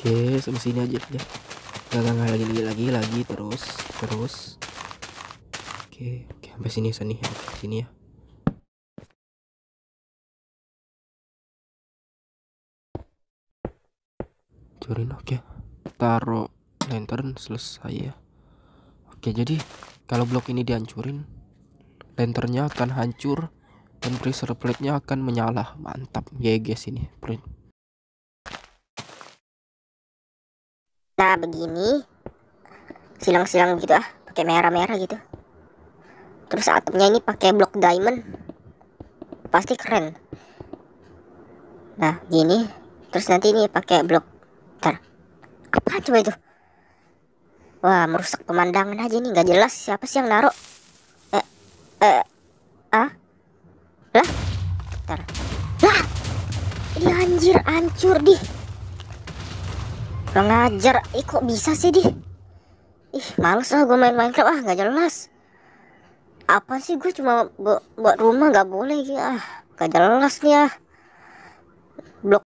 Oke, sampai sini aja ya. Gak, gak, gak, lagi, lagi, lagi, terus, terus. Oke, oke, sampai sini, sini, sampai sini ya. Curin, oke. Taruh lantern, selesai ya. Oke, jadi kalau blok ini dihancurin, lanternnya akan hancur dan freezer plate-nya akan menyala. Mantap, ya, GG sini, print. Nah begini silang-silang gitu ah pakai merah-merah gitu. Terus atapnya ini pakai blok diamond. Pasti keren. Nah gini terus nanti ini pakai blok ter. Apa coba itu? Wah merusak pemandangan aja nih nggak jelas siapa sih yang naruh. Eh eh ah lah. ter Lah. Ini anjir hancur di Kurang ngajar, ih kok bisa sih di? Ih males lah gue main Minecraft ah gak jelas. Apa sih gue cuma buat rumah gak boleh ya? Ah gak jelas nih ah.